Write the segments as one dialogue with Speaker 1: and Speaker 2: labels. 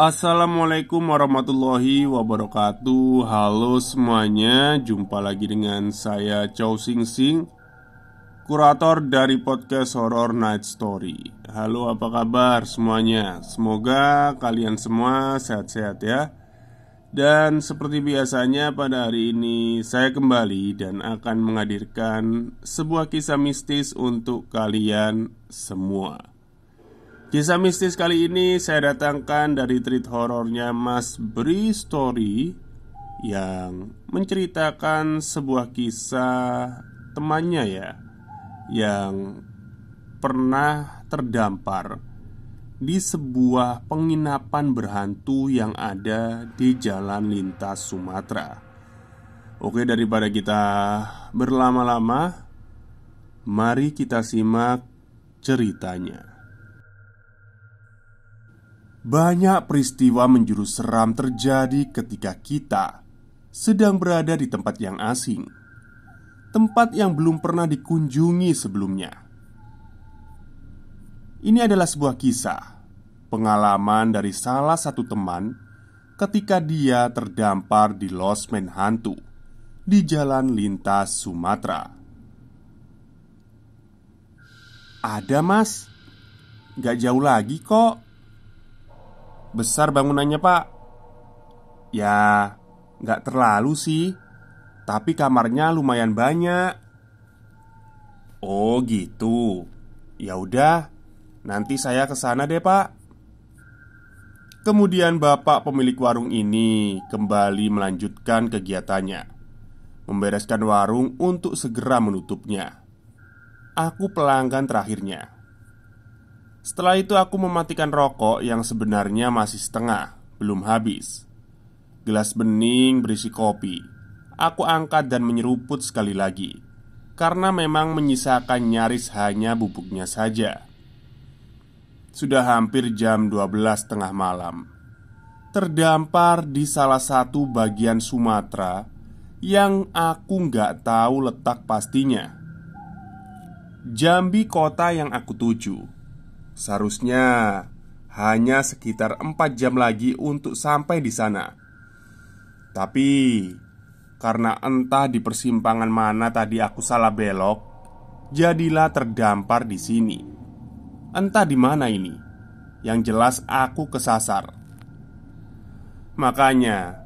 Speaker 1: Assalamualaikum warahmatullahi wabarakatuh Halo semuanya Jumpa lagi dengan saya Chow Sing Sing Kurator dari podcast Horror Night Story Halo apa kabar semuanya Semoga kalian semua sehat-sehat ya Dan seperti biasanya pada hari ini Saya kembali dan akan menghadirkan Sebuah kisah mistis untuk kalian semua Kisah mistis kali ini saya datangkan dari treat horornya Mas Bri Story yang menceritakan sebuah kisah temannya ya yang pernah terdampar di sebuah penginapan berhantu yang ada di jalan lintas Sumatera. Oke, daripada kita berlama-lama, mari kita simak ceritanya. Banyak peristiwa menjuru seram terjadi ketika kita sedang berada di tempat yang asing, tempat yang belum pernah dikunjungi sebelumnya. Ini adalah sebuah kisah pengalaman dari salah satu teman ketika dia terdampar di losmen hantu di jalan lintas Sumatera. Ada, Mas, gak jauh lagi kok Besar bangunannya pak Ya nggak terlalu sih Tapi kamarnya lumayan banyak Oh gitu Ya udah Nanti saya kesana deh pak Kemudian bapak pemilik warung ini kembali melanjutkan kegiatannya Membereskan warung untuk segera menutupnya Aku pelanggan terakhirnya setelah itu aku mematikan rokok yang sebenarnya masih setengah, belum habis. Gelas bening berisi kopi. Aku angkat dan menyeruput sekali lagi. Karena memang menyisakan nyaris hanya bubuknya saja. Sudah hampir jam 12 tengah malam. Terdampar di salah satu bagian Sumatera yang aku nggak tahu letak pastinya. Jambi kota yang aku tuju Seharusnya hanya sekitar 4 jam lagi untuk sampai di sana. Tapi karena entah di persimpangan mana tadi aku salah belok, jadilah terdampar di sini. Entah di mana ini. Yang jelas aku kesasar. Makanya,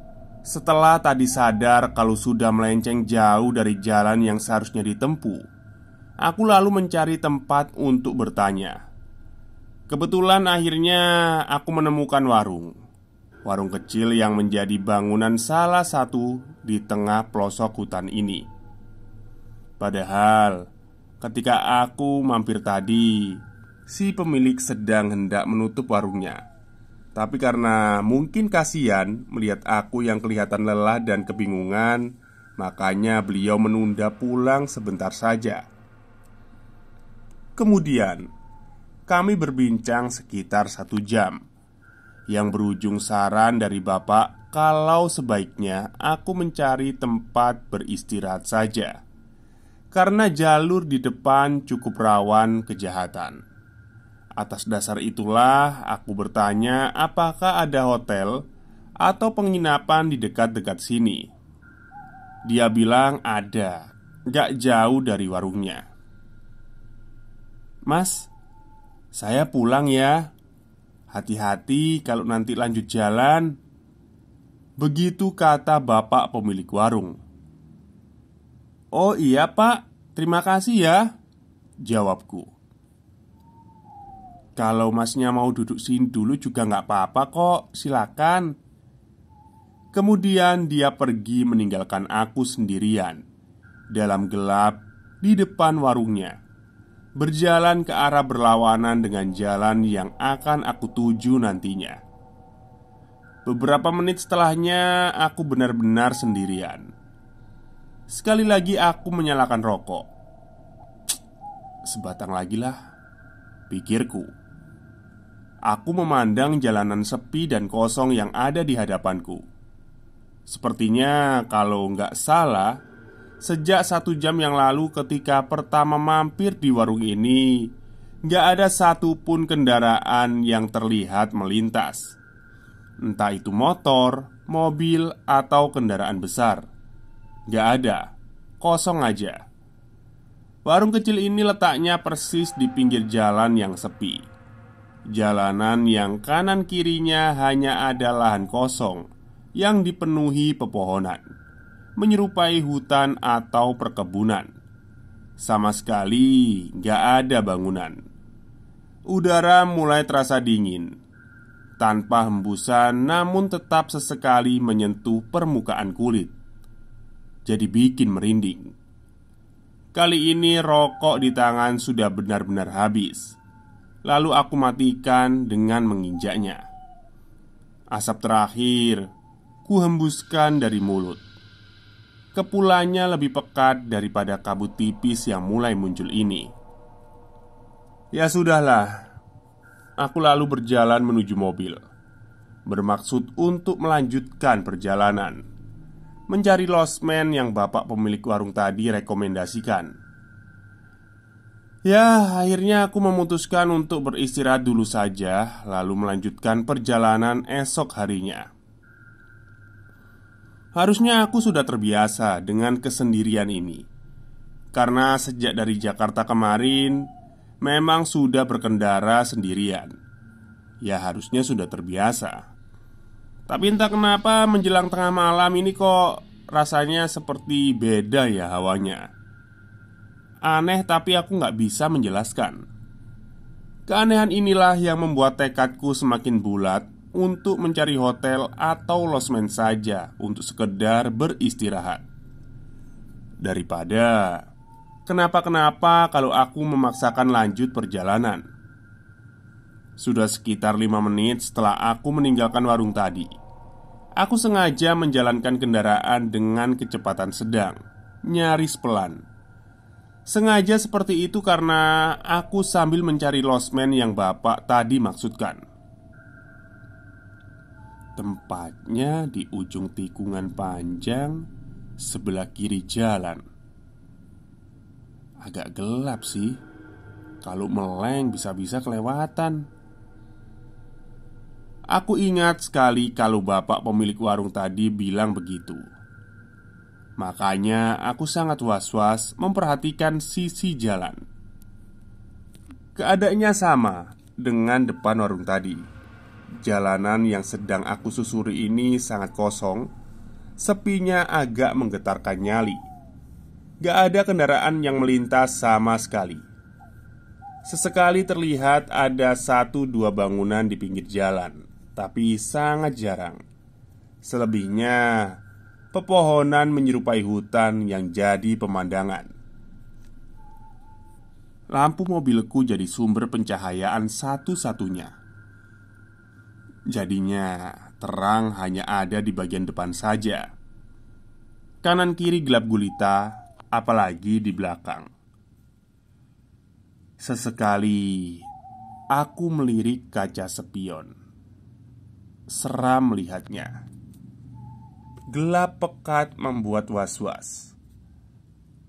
Speaker 1: setelah tadi sadar kalau sudah melenceng jauh dari jalan yang seharusnya ditempuh, aku lalu mencari tempat untuk bertanya. Kebetulan akhirnya aku menemukan warung Warung kecil yang menjadi bangunan salah satu di tengah pelosok hutan ini Padahal ketika aku mampir tadi Si pemilik sedang hendak menutup warungnya Tapi karena mungkin kasihan melihat aku yang kelihatan lelah dan kebingungan Makanya beliau menunda pulang sebentar saja Kemudian kami berbincang sekitar satu jam Yang berujung saran dari bapak Kalau sebaiknya aku mencari tempat beristirahat saja Karena jalur di depan cukup rawan kejahatan Atas dasar itulah aku bertanya apakah ada hotel atau penginapan di dekat-dekat sini Dia bilang ada, gak jauh dari warungnya Mas, saya pulang ya. Hati-hati kalau nanti lanjut jalan. Begitu kata bapak pemilik warung. Oh iya, Pak. Terima kasih ya, jawabku. Kalau masnya mau duduk sini dulu juga nggak apa-apa kok, silakan. Kemudian dia pergi meninggalkan aku sendirian dalam gelap di depan warungnya berjalan ke arah berlawanan dengan jalan yang akan aku tuju nantinya. Beberapa menit setelahnya, aku benar-benar sendirian. Sekali lagi, aku menyalakan rokok. Sebatang lagi lah, pikirku. Aku memandang jalanan sepi dan kosong yang ada di hadapanku. Sepertinya, kalau nggak salah, Sejak satu jam yang lalu ketika pertama mampir di warung ini Gak ada satupun kendaraan yang terlihat melintas Entah itu motor, mobil, atau kendaraan besar Gak ada, kosong aja Warung kecil ini letaknya persis di pinggir jalan yang sepi Jalanan yang kanan kirinya hanya ada lahan kosong Yang dipenuhi pepohonan menyerupai hutan atau perkebunan. Sama sekali gak ada bangunan. Udara mulai terasa dingin, tanpa hembusan, namun tetap sesekali menyentuh permukaan kulit. Jadi bikin merinding. Kali ini rokok di tangan sudah benar-benar habis. Lalu aku matikan dengan menginjaknya. Asap terakhir ku hembuskan dari mulut. Kepulannya lebih pekat daripada kabut tipis yang mulai muncul ini. Ya sudahlah, aku lalu berjalan menuju mobil, bermaksud untuk melanjutkan perjalanan, mencari losmen yang bapak pemilik warung tadi rekomendasikan. Ya, akhirnya aku memutuskan untuk beristirahat dulu saja, lalu melanjutkan perjalanan esok harinya. Harusnya aku sudah terbiasa dengan kesendirian ini Karena sejak dari Jakarta kemarin Memang sudah berkendara sendirian Ya harusnya sudah terbiasa Tapi entah kenapa menjelang tengah malam ini kok Rasanya seperti beda ya hawanya Aneh tapi aku nggak bisa menjelaskan Keanehan inilah yang membuat tekadku semakin bulat untuk mencari hotel atau losmen saja untuk sekedar beristirahat Daripada kenapa-kenapa kalau aku memaksakan lanjut perjalanan Sudah sekitar lima menit setelah aku meninggalkan warung tadi Aku sengaja menjalankan kendaraan dengan kecepatan sedang Nyaris pelan Sengaja seperti itu karena aku sambil mencari losmen yang bapak tadi maksudkan Tempatnya di ujung tikungan panjang sebelah kiri jalan. Agak gelap sih. Kalau meleng bisa-bisa kelewatan. Aku ingat sekali kalau bapak pemilik warung tadi bilang begitu. Makanya aku sangat was-was memperhatikan sisi jalan. Keadaannya sama dengan depan warung tadi. Jalanan yang sedang aku susuri ini sangat kosong Sepinya agak menggetarkan nyali Gak ada kendaraan yang melintas sama sekali Sesekali terlihat ada satu dua bangunan di pinggir jalan Tapi sangat jarang Selebihnya Pepohonan menyerupai hutan yang jadi pemandangan Lampu mobilku jadi sumber pencahayaan satu-satunya Jadinya terang hanya ada di bagian depan saja Kanan kiri gelap gulita Apalagi di belakang Sesekali Aku melirik kaca sepion Seram melihatnya Gelap pekat membuat was-was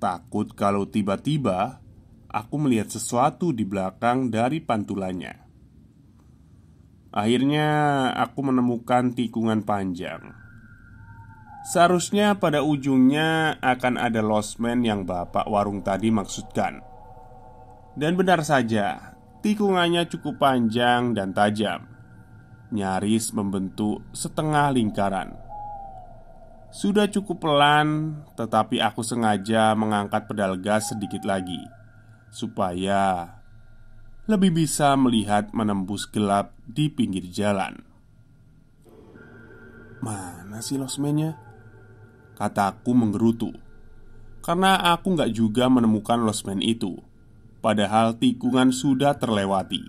Speaker 1: Takut kalau tiba-tiba Aku melihat sesuatu di belakang dari pantulannya Akhirnya aku menemukan tikungan panjang Seharusnya pada ujungnya akan ada losmen yang bapak warung tadi maksudkan Dan benar saja Tikungannya cukup panjang dan tajam Nyaris membentuk setengah lingkaran Sudah cukup pelan Tetapi aku sengaja mengangkat pedal gas sedikit lagi Supaya lebih bisa melihat menembus gelap di pinggir jalan. Mana sih losmennya? Kataku menggerutu Karena aku nggak juga menemukan losmen itu Padahal tikungan sudah terlewati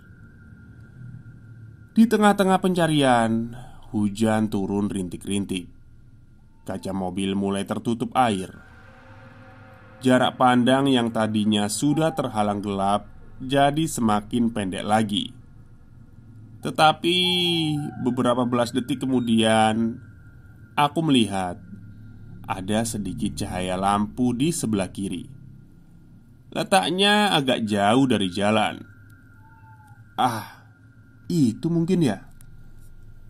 Speaker 1: Di tengah-tengah pencarian Hujan turun rintik-rintik Kaca mobil mulai tertutup air Jarak pandang yang tadinya sudah terhalang gelap jadi semakin pendek lagi. Tetapi beberapa belas detik kemudian, aku melihat ada sedikit cahaya lampu di sebelah kiri. Letaknya agak jauh dari jalan. Ah, itu mungkin ya.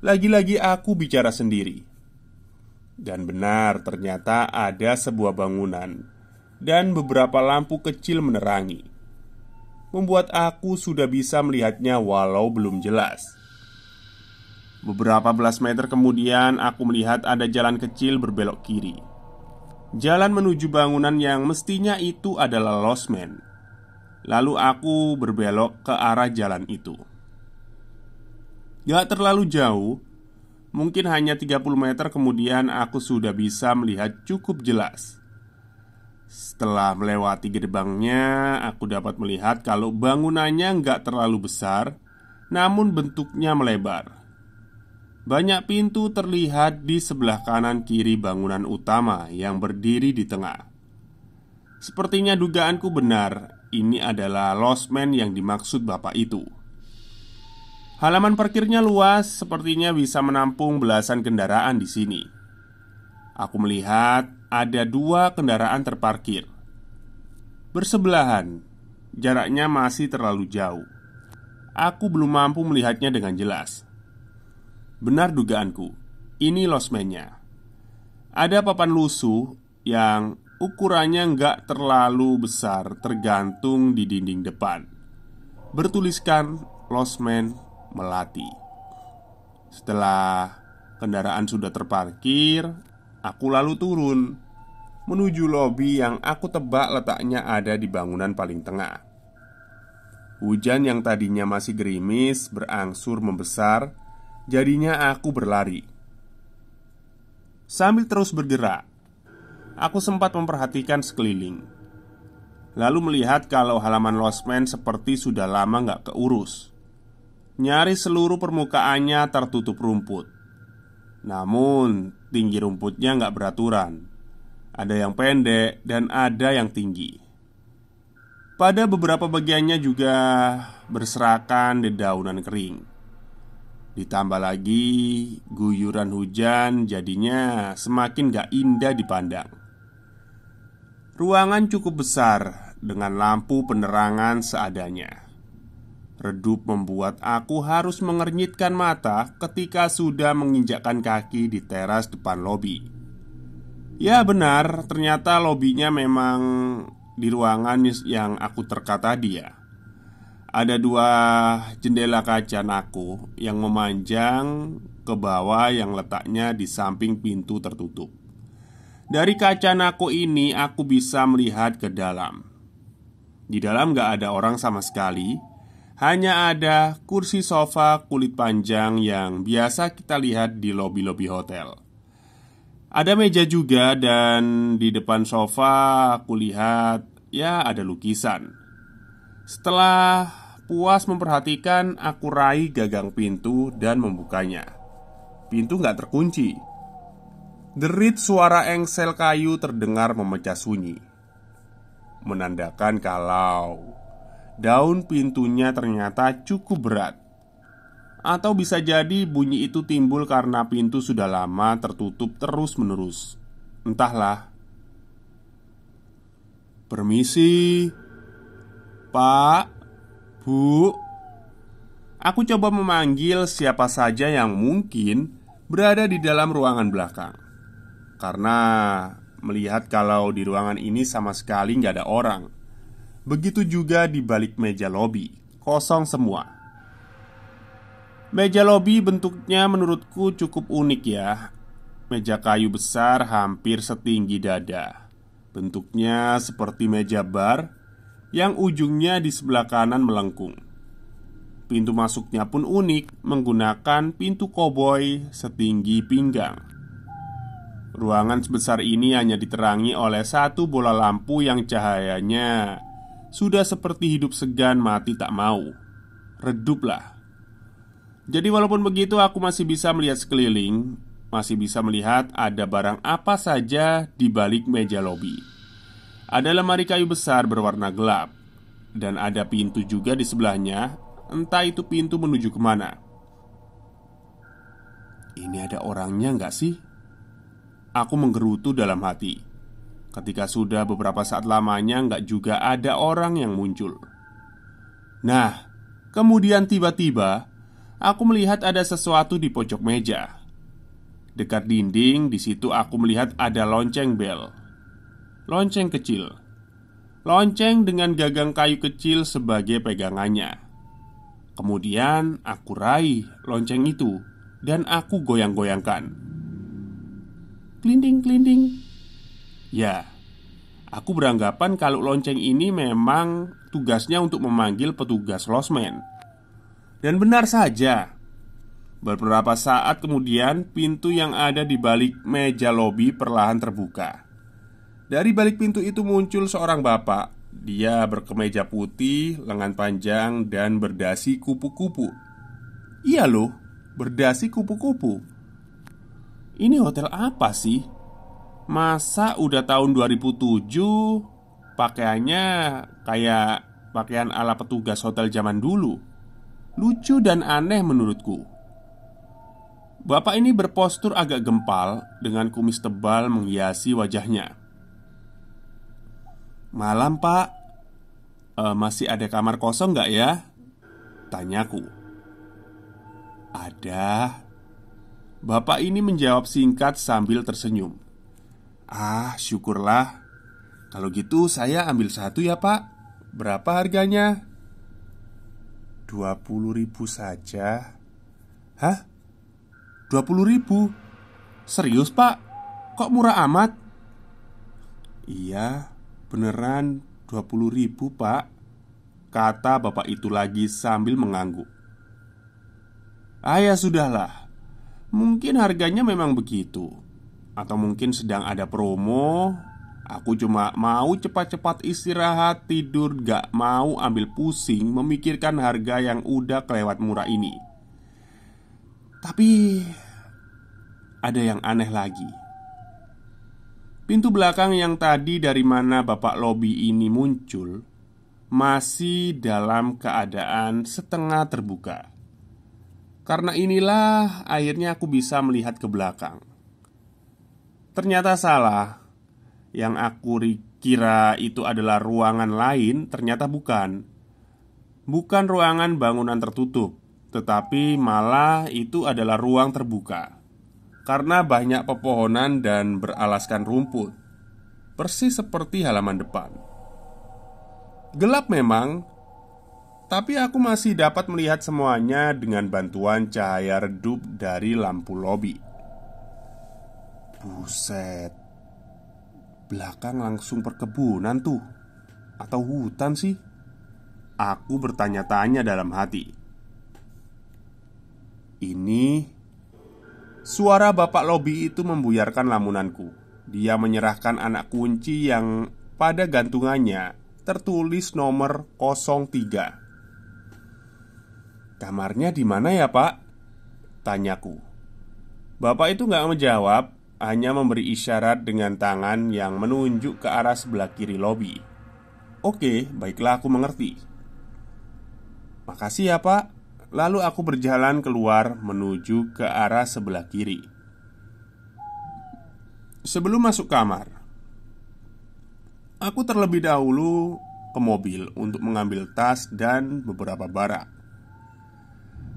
Speaker 1: Lagi-lagi aku bicara sendiri. Dan benar, ternyata ada sebuah bangunan dan beberapa lampu kecil menerangi membuat aku sudah bisa melihatnya walau belum jelas. Beberapa belas meter kemudian, aku melihat ada jalan kecil berbelok kiri. Jalan menuju bangunan yang mestinya itu adalah losmen. Lalu aku berbelok ke arah jalan itu. Gak terlalu jauh, mungkin hanya 30 meter kemudian aku sudah bisa melihat cukup jelas setelah melewati gerbangnya, aku dapat melihat kalau bangunannya nggak terlalu besar, namun bentuknya melebar. Banyak pintu terlihat di sebelah kanan kiri bangunan utama yang berdiri di tengah. Sepertinya dugaanku benar, ini adalah losmen yang dimaksud bapak itu. Halaman parkirnya luas, sepertinya bisa menampung belasan kendaraan di sini. Aku melihat ada dua kendaraan terparkir bersebelahan. Jaraknya masih terlalu jauh. Aku belum mampu melihatnya dengan jelas. Benar dugaanku, ini losmennya. Ada papan lusuh yang ukurannya nggak terlalu besar tergantung di dinding depan. Bertuliskan losmen Melati. Setelah kendaraan sudah terparkir, Aku lalu turun menuju lobi yang aku tebak letaknya ada di bangunan paling tengah. Hujan yang tadinya masih gerimis berangsur membesar, jadinya aku berlari. Sambil terus bergerak, aku sempat memperhatikan sekeliling. Lalu melihat kalau halaman losmen seperti sudah lama nggak keurus. Nyaris seluruh permukaannya tertutup rumput. Namun, Tinggi rumputnya nggak beraturan Ada yang pendek dan ada yang tinggi Pada beberapa bagiannya juga berserakan dedaunan kering Ditambah lagi guyuran hujan jadinya semakin gak indah dipandang Ruangan cukup besar dengan lampu penerangan seadanya Redup membuat aku harus mengernyitkan mata ketika sudah menginjakkan kaki di teras depan lobi. Ya, benar, ternyata lobinya memang di ruangan yang aku terka tadi, ya. Ada dua jendela kaca naku yang memanjang ke bawah yang letaknya di samping pintu tertutup. Dari kaca naku ini aku bisa melihat ke dalam. Di dalam gak ada orang sama sekali hanya ada kursi sofa kulit panjang yang biasa kita lihat di lobi-lobi hotel. Ada meja juga dan di depan sofa aku lihat ya ada lukisan. Setelah puas memperhatikan, aku raih gagang pintu dan membukanya. Pintu nggak terkunci. Derit suara engsel kayu terdengar memecah sunyi, menandakan kalau Daun pintunya ternyata cukup berat Atau bisa jadi bunyi itu timbul karena pintu sudah lama tertutup terus-menerus Entahlah Permisi Pak Bu Aku coba memanggil siapa saja yang mungkin berada di dalam ruangan belakang Karena melihat kalau di ruangan ini sama sekali nggak ada orang Begitu juga di balik meja lobi, kosong semua. Meja lobi bentuknya menurutku cukup unik ya. Meja kayu besar hampir setinggi dada. Bentuknya seperti meja bar yang ujungnya di sebelah kanan melengkung. Pintu masuknya pun unik, menggunakan pintu koboi setinggi pinggang. Ruangan sebesar ini hanya diterangi oleh satu bola lampu yang cahayanya sudah seperti hidup segan mati tak mau Reduplah Jadi walaupun begitu aku masih bisa melihat sekeliling Masih bisa melihat ada barang apa saja di balik meja lobi Ada lemari kayu besar berwarna gelap Dan ada pintu juga di sebelahnya Entah itu pintu menuju kemana Ini ada orangnya nggak sih? Aku menggerutu dalam hati Ketika sudah beberapa saat lamanya, nggak juga ada orang yang muncul. Nah, kemudian tiba-tiba aku melihat ada sesuatu di pojok meja. Dekat dinding, di situ aku melihat ada lonceng bel. Lonceng kecil. Lonceng dengan gagang kayu kecil sebagai pegangannya. Kemudian aku raih lonceng itu dan aku goyang-goyangkan. Klinding-klinding, Ya, aku beranggapan kalau lonceng ini memang tugasnya untuk memanggil petugas losmen. Dan benar saja, beberapa saat kemudian pintu yang ada di balik meja lobi perlahan terbuka. Dari balik pintu itu muncul seorang bapak. Dia berkemeja putih, lengan panjang, dan berdasi kupu-kupu. Iya loh, berdasi kupu-kupu. Ini hotel apa sih? Masa udah tahun 2007 Pakaiannya kayak pakaian ala petugas hotel zaman dulu Lucu dan aneh menurutku Bapak ini berpostur agak gempal Dengan kumis tebal menghiasi wajahnya Malam pak e, Masih ada kamar kosong nggak ya? Tanyaku Ada Bapak ini menjawab singkat sambil tersenyum Ah, syukurlah. Kalau gitu saya ambil satu ya pak Berapa harganya? Dua puluh ribu saja Hah? Dua puluh ribu? Serius pak? Kok murah amat? Iya, beneran dua puluh ribu pak Kata bapak itu lagi sambil mengangguk Ayah ya sudahlah Mungkin harganya memang begitu atau mungkin sedang ada promo Aku cuma mau cepat-cepat istirahat, tidur, gak mau ambil pusing memikirkan harga yang udah kelewat murah ini. Tapi ada yang aneh lagi. Pintu belakang yang tadi dari mana bapak lobi ini muncul masih dalam keadaan setengah terbuka. Karena inilah akhirnya aku bisa melihat ke belakang ternyata salah. Yang aku kira itu adalah ruangan lain, ternyata bukan. Bukan ruangan bangunan tertutup, tetapi malah itu adalah ruang terbuka karena banyak pepohonan dan beralaskan rumput, persis seperti halaman depan. Gelap memang, tapi aku masih dapat melihat semuanya dengan bantuan cahaya redup dari lampu lobi. Buset Belakang langsung perkebunan tuh Atau hutan sih Aku bertanya-tanya dalam hati Ini Suara bapak lobi itu membuyarkan lamunanku Dia menyerahkan anak kunci yang pada gantungannya tertulis nomor 03 Kamarnya di mana ya pak? Tanyaku Bapak itu nggak menjawab hanya memberi isyarat dengan tangan yang menunjuk ke arah sebelah kiri lobi. Oke, baiklah aku mengerti. Makasih ya, Pak. Lalu aku berjalan keluar menuju ke arah sebelah kiri. Sebelum masuk kamar, aku terlebih dahulu ke mobil untuk mengambil tas dan beberapa barang.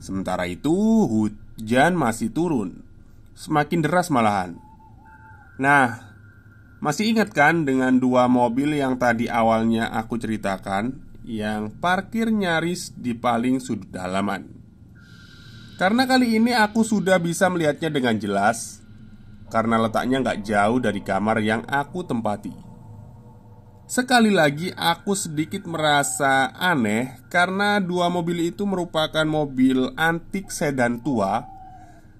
Speaker 1: Sementara itu, hujan masih turun, semakin deras malahan. Nah, masih ingat kan dengan dua mobil yang tadi awalnya aku ceritakan yang parkir nyaris di paling sudut halaman. Karena kali ini aku sudah bisa melihatnya dengan jelas karena letaknya nggak jauh dari kamar yang aku tempati. Sekali lagi aku sedikit merasa aneh karena dua mobil itu merupakan mobil antik sedan tua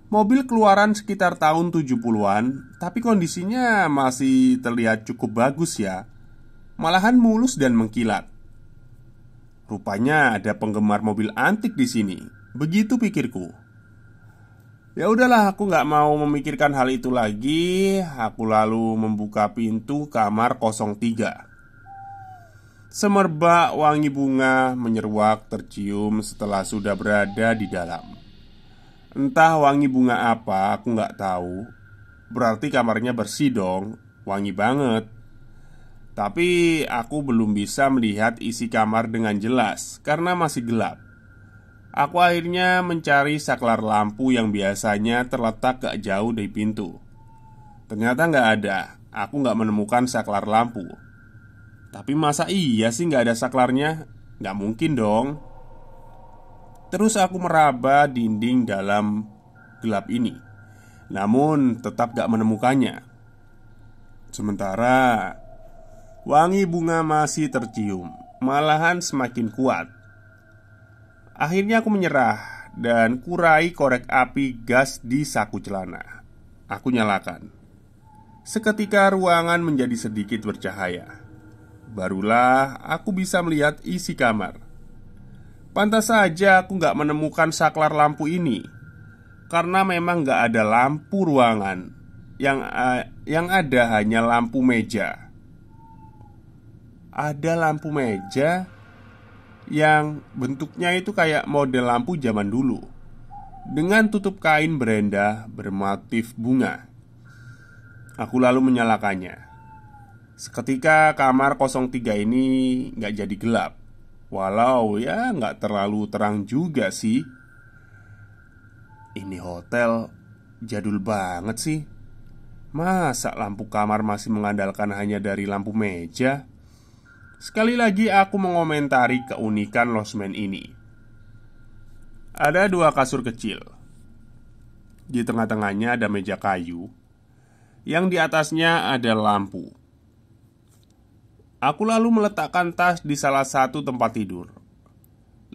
Speaker 1: Mobil keluaran sekitar tahun 70-an, tapi kondisinya masih terlihat cukup bagus ya. Malahan mulus dan mengkilat. Rupanya ada penggemar mobil antik di sini, begitu pikirku. Ya udahlah, aku nggak mau memikirkan hal itu lagi. Aku lalu membuka pintu kamar 03. Semerbak wangi bunga menyeruak tercium setelah sudah berada di dalam. Entah wangi bunga apa, aku nggak tahu. Berarti kamarnya bersih dong, wangi banget. Tapi aku belum bisa melihat isi kamar dengan jelas karena masih gelap. Aku akhirnya mencari saklar lampu yang biasanya terletak gak jauh dari pintu. Ternyata nggak ada. Aku nggak menemukan saklar lampu. Tapi masa iya sih nggak ada saklarnya? Nggak mungkin dong. Terus aku meraba dinding dalam gelap ini Namun tetap gak menemukannya Sementara Wangi bunga masih tercium Malahan semakin kuat Akhirnya aku menyerah Dan kurai korek api gas di saku celana Aku nyalakan Seketika ruangan menjadi sedikit bercahaya Barulah aku bisa melihat isi kamar Pantas saja aku nggak menemukan saklar lampu ini Karena memang nggak ada lampu ruangan yang, uh, yang ada hanya lampu meja Ada lampu meja yang bentuknya itu kayak model lampu zaman dulu Dengan tutup kain berenda bermotif bunga Aku lalu menyalakannya Seketika kamar 03 ini nggak jadi gelap Walau ya nggak terlalu terang juga sih Ini hotel jadul banget sih Masa lampu kamar masih mengandalkan hanya dari lampu meja? Sekali lagi aku mengomentari keunikan losmen ini Ada dua kasur kecil Di tengah-tengahnya ada meja kayu Yang di atasnya ada lampu Aku lalu meletakkan tas di salah satu tempat tidur.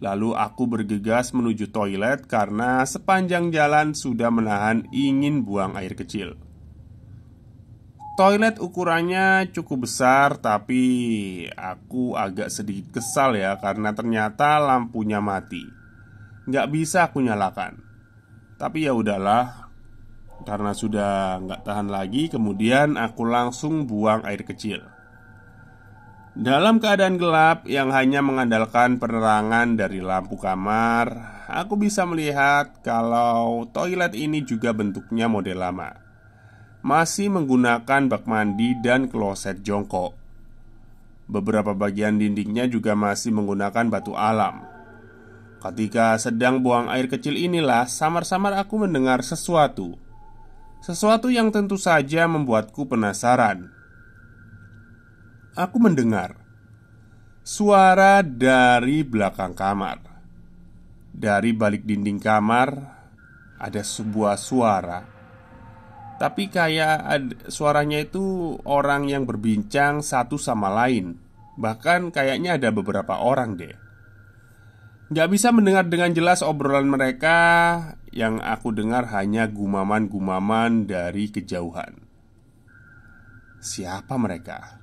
Speaker 1: Lalu aku bergegas menuju toilet karena sepanjang jalan sudah menahan ingin buang air kecil. Toilet ukurannya cukup besar, tapi aku agak sedikit kesal ya karena ternyata lampunya mati. Nggak bisa aku nyalakan. Tapi ya udahlah, karena sudah nggak tahan lagi, kemudian aku langsung buang air kecil. Dalam keadaan gelap yang hanya mengandalkan penerangan dari lampu kamar, aku bisa melihat kalau toilet ini juga bentuknya model lama. Masih menggunakan bak mandi dan kloset jongkok. Beberapa bagian dindingnya juga masih menggunakan batu alam. Ketika sedang buang air kecil inilah samar-samar aku mendengar sesuatu. Sesuatu yang tentu saja membuatku penasaran aku mendengar suara dari belakang kamar. Dari balik dinding kamar ada sebuah suara. Tapi kayak ada, suaranya itu orang yang berbincang satu sama lain. Bahkan kayaknya ada beberapa orang deh. Gak bisa mendengar dengan jelas obrolan mereka Yang aku dengar hanya gumaman-gumaman dari kejauhan Siapa mereka?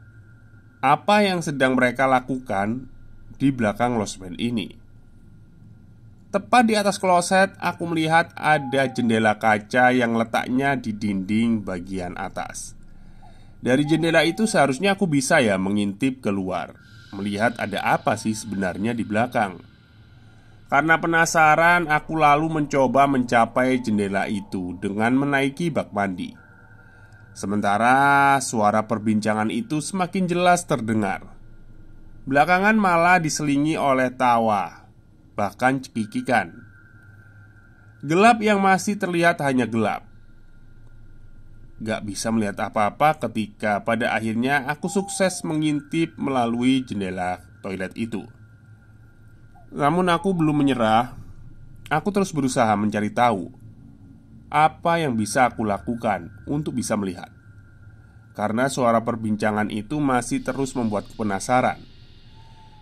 Speaker 1: apa yang sedang mereka lakukan di belakang losmen ini. Tepat di atas kloset, aku melihat ada jendela kaca yang letaknya di dinding bagian atas. Dari jendela itu seharusnya aku bisa ya mengintip keluar, melihat ada apa sih sebenarnya di belakang. Karena penasaran, aku lalu mencoba mencapai jendela itu dengan menaiki bak mandi. Sementara suara perbincangan itu semakin jelas terdengar. Belakangan malah diselingi oleh tawa, bahkan cekikikan. Gelap yang masih terlihat hanya gelap. Gak bisa melihat apa-apa ketika pada akhirnya aku sukses mengintip melalui jendela toilet itu. Namun aku belum menyerah. Aku terus berusaha mencari tahu apa yang bisa aku lakukan untuk bisa melihat. Karena suara perbincangan itu masih terus membuat penasaran.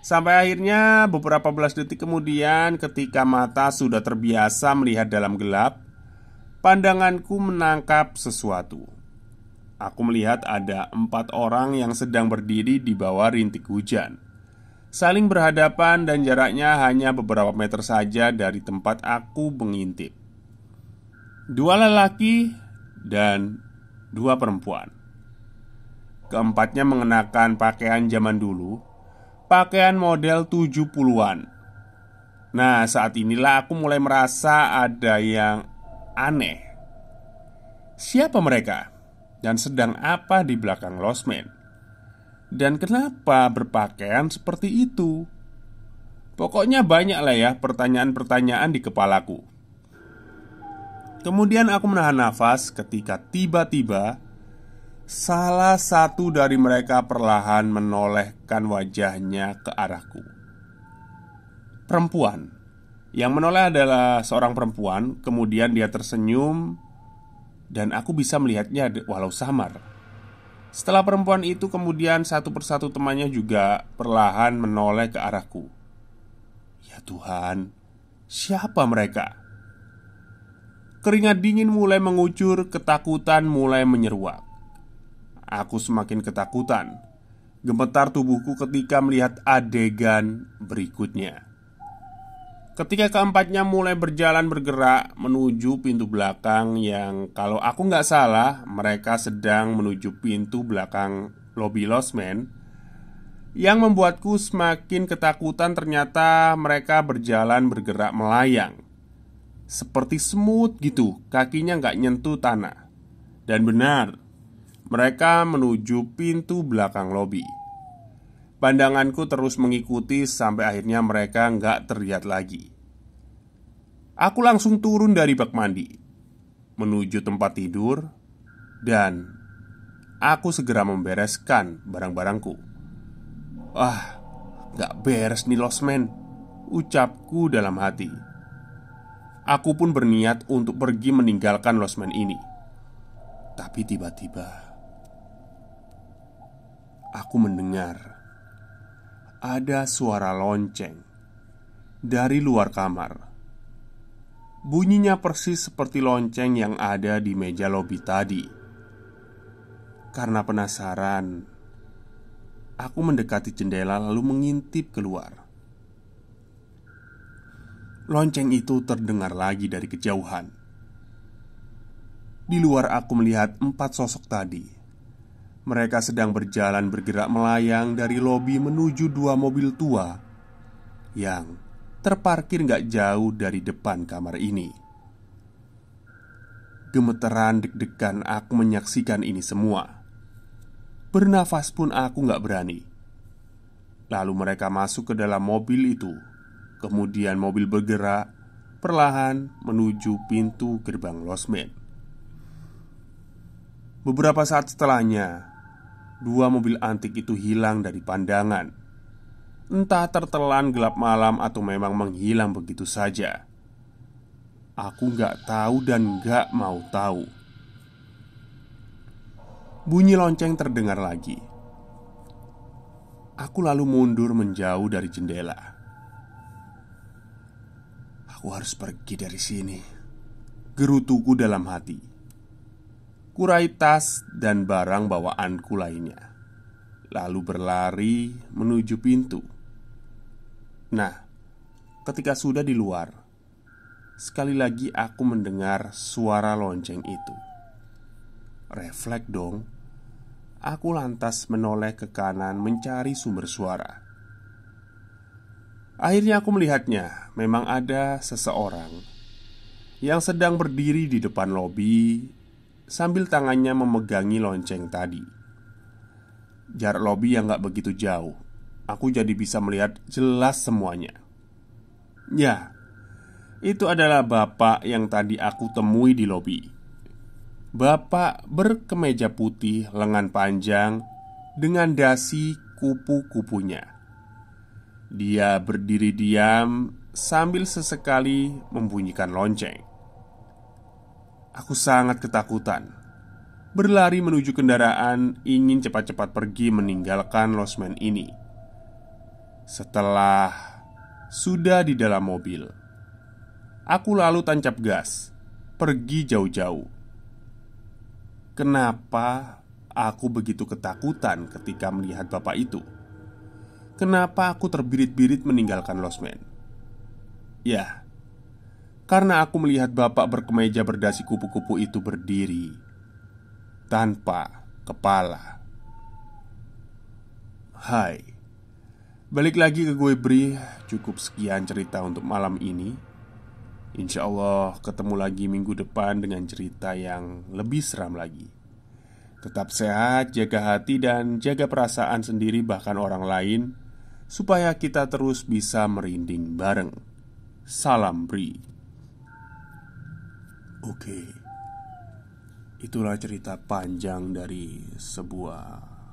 Speaker 1: Sampai akhirnya beberapa belas detik kemudian ketika mata sudah terbiasa melihat dalam gelap, pandanganku menangkap sesuatu. Aku melihat ada empat orang yang sedang berdiri di bawah rintik hujan Saling berhadapan dan jaraknya hanya beberapa meter saja dari tempat aku mengintip dua lelaki dan dua perempuan. Keempatnya mengenakan pakaian zaman dulu, pakaian model 70-an. Nah, saat inilah aku mulai merasa ada yang aneh. Siapa mereka? Dan sedang apa di belakang losmen? Dan kenapa berpakaian seperti itu? Pokoknya banyak lah ya pertanyaan-pertanyaan di kepalaku. Kemudian aku menahan nafas ketika tiba-tiba salah satu dari mereka perlahan menolehkan wajahnya ke arahku. Perempuan yang menoleh adalah seorang perempuan, kemudian dia tersenyum, dan aku bisa melihatnya walau samar. Setelah perempuan itu, kemudian satu persatu temannya juga perlahan menoleh ke arahku. Ya Tuhan, siapa mereka? Keringat dingin mulai mengucur, ketakutan mulai menyeruak. Aku semakin ketakutan. Gemetar tubuhku ketika melihat adegan berikutnya. Ketika keempatnya mulai berjalan bergerak menuju pintu belakang yang kalau aku nggak salah mereka sedang menuju pintu belakang lobby losmen yang membuatku semakin ketakutan ternyata mereka berjalan bergerak melayang seperti smooth gitu Kakinya nggak nyentuh tanah Dan benar Mereka menuju pintu belakang lobi Pandanganku terus mengikuti sampai akhirnya mereka nggak terlihat lagi Aku langsung turun dari bak mandi Menuju tempat tidur Dan Aku segera membereskan barang-barangku Wah, nggak beres nih losmen Ucapku dalam hati Aku pun berniat untuk pergi meninggalkan losmen ini Tapi tiba-tiba Aku mendengar Ada suara lonceng Dari luar kamar Bunyinya persis seperti lonceng yang ada di meja lobi tadi Karena penasaran Aku mendekati jendela lalu mengintip keluar lonceng itu terdengar lagi dari kejauhan. Di luar aku melihat empat sosok tadi. Mereka sedang berjalan bergerak melayang dari lobi menuju dua mobil tua yang terparkir gak jauh dari depan kamar ini. Gemeteran deg-degan aku menyaksikan ini semua. Bernafas pun aku gak berani. Lalu mereka masuk ke dalam mobil itu Kemudian mobil bergerak perlahan menuju pintu gerbang losmen. Beberapa saat setelahnya, dua mobil antik itu hilang dari pandangan. Entah tertelan gelap malam atau memang menghilang begitu saja. Aku nggak tahu dan nggak mau tahu. Bunyi lonceng terdengar lagi. Aku lalu mundur menjauh dari jendela. Aku harus pergi dari sini Gerutuku dalam hati Kurai tas dan barang bawaanku lainnya Lalu berlari menuju pintu Nah, ketika sudah di luar Sekali lagi aku mendengar suara lonceng itu Reflekt dong Aku lantas menoleh ke kanan mencari sumber suara Akhirnya aku melihatnya, memang ada seseorang yang sedang berdiri di depan lobi sambil tangannya memegangi lonceng tadi. Jarak lobi yang gak begitu jauh, aku jadi bisa melihat jelas semuanya. Ya, itu adalah bapak yang tadi aku temui di lobi. Bapak berkemeja putih lengan panjang dengan dasi kupu-kupunya. Dia berdiri diam sambil sesekali membunyikan lonceng. Aku sangat ketakutan. Berlari menuju kendaraan, ingin cepat-cepat pergi meninggalkan losmen ini. Setelah sudah di dalam mobil, aku lalu tancap gas, pergi jauh-jauh. Kenapa aku begitu ketakutan ketika melihat bapak itu? kenapa aku terbirit-birit meninggalkan losmen. Ya, karena aku melihat bapak berkemeja berdasi kupu-kupu itu berdiri tanpa kepala. Hai, balik lagi ke gue Bri. Cukup sekian cerita untuk malam ini. Insya Allah ketemu lagi minggu depan dengan cerita yang lebih seram lagi. Tetap sehat, jaga hati dan jaga perasaan sendiri bahkan orang lain supaya kita terus bisa merinding bareng. Salam Bri. Oke. Itulah cerita panjang dari sebuah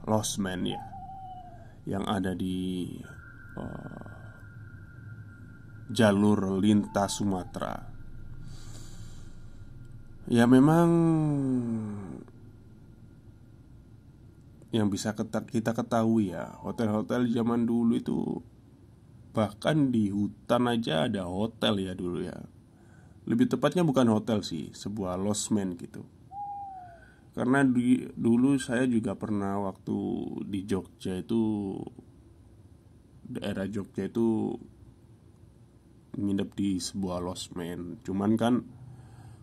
Speaker 1: lost man ya yang ada di uh, jalur lintas Sumatera. Ya memang yang bisa kita ketahui ya hotel-hotel zaman dulu itu bahkan di hutan aja ada hotel ya dulu ya lebih tepatnya bukan hotel sih sebuah losmen gitu karena di, dulu saya juga pernah waktu di Jogja itu daerah Jogja itu nginep di sebuah losmen cuman kan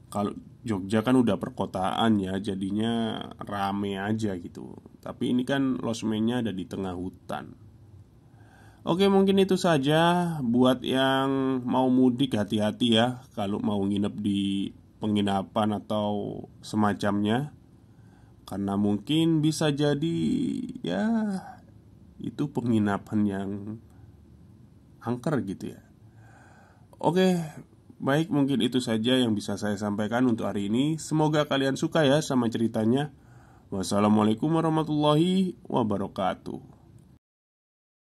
Speaker 1: kalau Jogja kan udah perkotaan ya jadinya rame aja gitu Tapi ini kan losmennya ada di tengah hutan Oke mungkin itu saja buat yang mau mudik hati-hati ya Kalau mau nginep di penginapan atau semacamnya Karena mungkin bisa jadi ya itu penginapan yang angker gitu ya Oke Baik, mungkin itu saja yang bisa saya sampaikan untuk hari ini. Semoga kalian suka ya sama ceritanya. Wassalamualaikum warahmatullahi wabarakatuh.